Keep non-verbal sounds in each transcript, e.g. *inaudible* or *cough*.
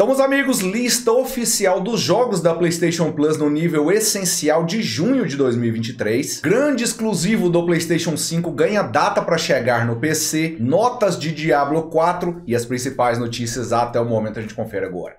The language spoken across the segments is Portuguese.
Então, meus amigos, lista oficial dos jogos da PlayStation Plus no nível essencial de junho de 2023. Grande exclusivo do PlayStation 5 ganha data para chegar no PC, notas de Diablo 4 e as principais notícias até o momento a gente confere agora.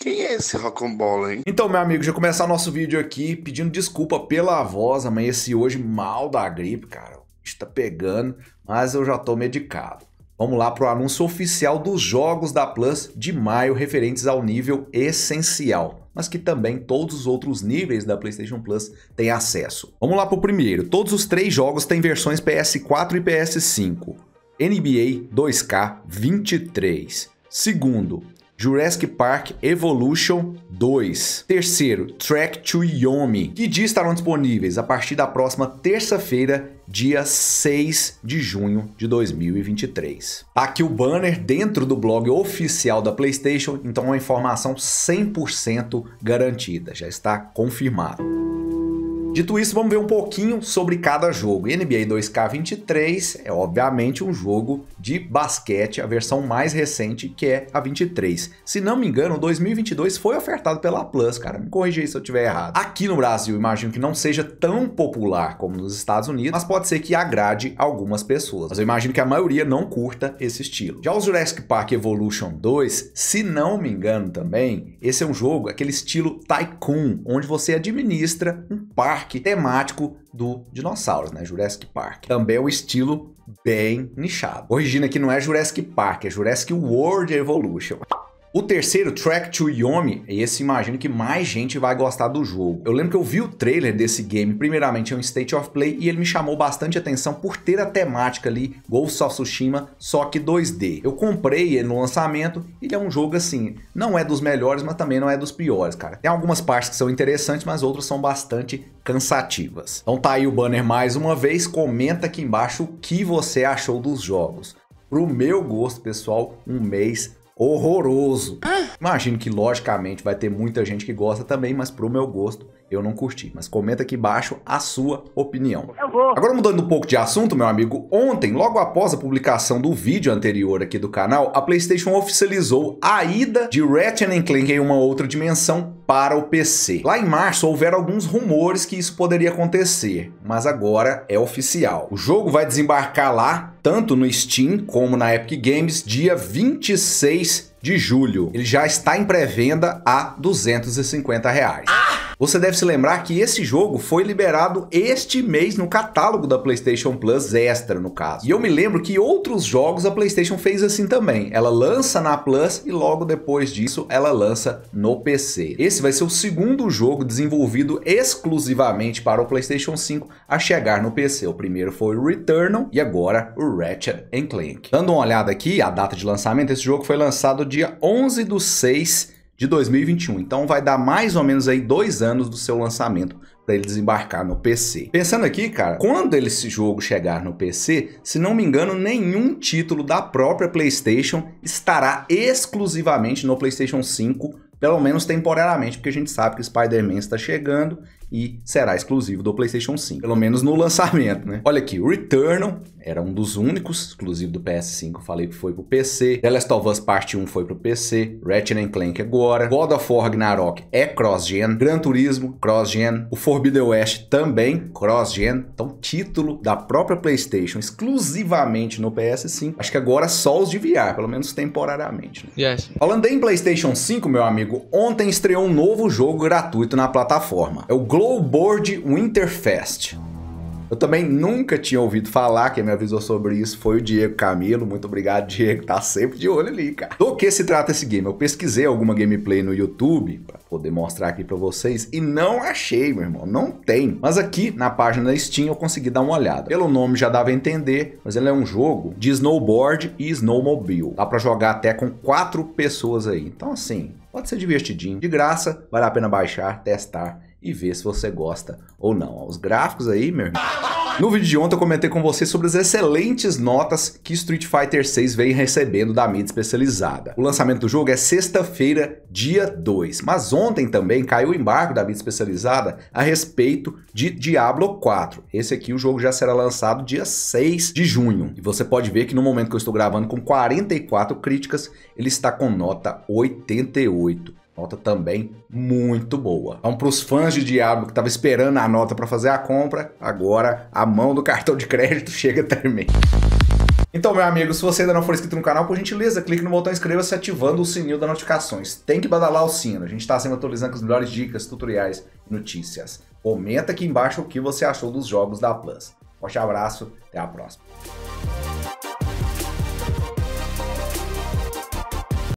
Quem é esse rock'n'ball, hein? Então, meu amigo, já começar nosso vídeo aqui pedindo desculpa pela voz. Amanheci hoje mal da gripe, cara. Está pegando, mas eu já tô medicado. Vamos lá para o anúncio oficial dos jogos da Plus de maio referentes ao nível essencial, mas que também todos os outros níveis da PlayStation Plus têm acesso. Vamos lá para o primeiro. Todos os três jogos têm versões PS4 e PS5. NBA 2K 23. Segundo, Jurassic Park Evolution 2. Terceiro, Track to Yomi, que dias estarão disponíveis a partir da próxima terça-feira, dia 6 de junho de 2023. Tá aqui o banner dentro do blog oficial da PlayStation, então é uma informação 100% garantida, já está confirmado. Dito isso, vamos ver um pouquinho sobre cada jogo. NBA 2K23 é obviamente um jogo de basquete, a versão mais recente que é a 23. Se não me engano, 2022 foi ofertado pela Plus, cara, me corrija aí se eu estiver errado. Aqui no Brasil, imagino que não seja tão popular como nos Estados Unidos, mas pode ser que agrade algumas pessoas. Mas eu imagino que a maioria não curta esse estilo. Já o Jurassic Park Evolution 2, se não me engano também, esse é um jogo, aquele estilo Tycoon, onde você administra um parque parque temático do dinossauro, né? Jurassic Park. Também é um estilo bem nichado. Corrigindo aqui, não é Jurassic Park, é Jurassic World Evolution. O terceiro, Track to Yomi, esse imagino que mais gente vai gostar do jogo. Eu lembro que eu vi o trailer desse game, primeiramente é um State of Play, e ele me chamou bastante atenção por ter a temática ali, Ghost of Tsushima, só que 2D. Eu comprei ele no lançamento, ele é um jogo assim, não é dos melhores, mas também não é dos piores, cara. Tem algumas partes que são interessantes, mas outras são bastante cansativas. Então tá aí o banner mais uma vez, comenta aqui embaixo o que você achou dos jogos. Pro meu gosto, pessoal, um mês horroroso. Imagino que, logicamente, vai ter muita gente que gosta também, mas pro meu gosto, eu não curti. Mas comenta aqui embaixo a sua opinião. Eu vou. Agora mudando um pouco de assunto, meu amigo, ontem, logo após a publicação do vídeo anterior aqui do canal, a PlayStation oficializou a ida de Ratchet Clank em uma outra dimensão para o PC. Lá em março houveram alguns rumores que isso poderia acontecer, mas agora é oficial. O jogo vai desembarcar lá, tanto no Steam como na Epic Games, dia 26 de julho. Ele já está em pré-venda a R$ 250. Reais. Ah! Você deve se lembrar que esse jogo foi liberado este mês no catálogo da PlayStation Plus Extra, no caso. E eu me lembro que outros jogos a PlayStation fez assim também. Ela lança na Plus e logo depois disso ela lança no PC. Esse vai ser o segundo jogo desenvolvido exclusivamente para o PlayStation 5 a chegar no PC. O primeiro foi o Returnal e agora o Ratchet Clank. Dando uma olhada aqui, a data de lançamento, esse jogo foi lançado dia 11 do 6 de 2021. Então vai dar mais ou menos aí dois anos do seu lançamento para ele desembarcar no PC. Pensando aqui, cara, quando esse jogo chegar no PC, se não me engano, nenhum título da própria PlayStation estará exclusivamente no PlayStation 5, pelo menos temporariamente, porque a gente sabe que Spider-Man está chegando e será exclusivo do PlayStation 5, pelo menos no lançamento, né? Olha aqui, Returnal, era um dos únicos, exclusivo do PS5, falei que foi pro PC. The Last of Us Parte 1 foi pro PC. Ratchet Clank agora. God of War Ragnarok é cross-gen. Gran Turismo, cross-gen. O Forbidden West também, cross-gen. Então, título da própria PlayStation exclusivamente no PS5. Acho que agora só os de VR, pelo menos temporariamente. Né? Yes. Falando em PlayStation 5, meu amigo, ontem estreou um novo jogo gratuito na plataforma. É o Glowboard Winterfest. Eu também nunca tinha ouvido falar, quem me avisou sobre isso foi o Diego Camilo. Muito obrigado, *laughs* Diego, tá sempre de olho ali, cara. Do que se trata esse game? Eu pesquisei alguma gameplay no YouTube para poder mostrar aqui para vocês e não achei, meu irmão, não tem. Mas aqui na página da Steam eu consegui dar uma olhada. Pelo nome já dava a entender, mas ele é um jogo de snowboard e snowmobile. Dá para jogar até com quatro pessoas aí. Então assim, pode ser divertidinho, de graça, vale a pena baixar, testar e ver se você gosta ou não. Os gráficos aí, meu irmão. No vídeo de ontem eu comentei com você sobre as excelentes notas que Street Fighter 6 vem recebendo da mídia especializada. O lançamento do jogo é sexta-feira, dia 2, mas ontem também caiu o embargo da mídia especializada a respeito de Diablo 4. Esse aqui o jogo já será lançado dia 6 de junho. E você pode ver que no momento que eu estou gravando com 44 críticas, ele está com nota 88. Nota também muito boa. Então, para os fãs de Diablo que estavam esperando a nota para fazer a compra, agora a mão do cartão de crédito *laughs* chega também. Então, meu amigo, se você ainda não for inscrito no canal, por gentileza, clique no botão inscreva-se ativando o sininho das notificações. Tem que badalar o sino. A gente está sempre atualizando com as melhores dicas, tutoriais e notícias. Comenta aqui embaixo o que você achou dos jogos da Plus. Forte abraço, até a próxima.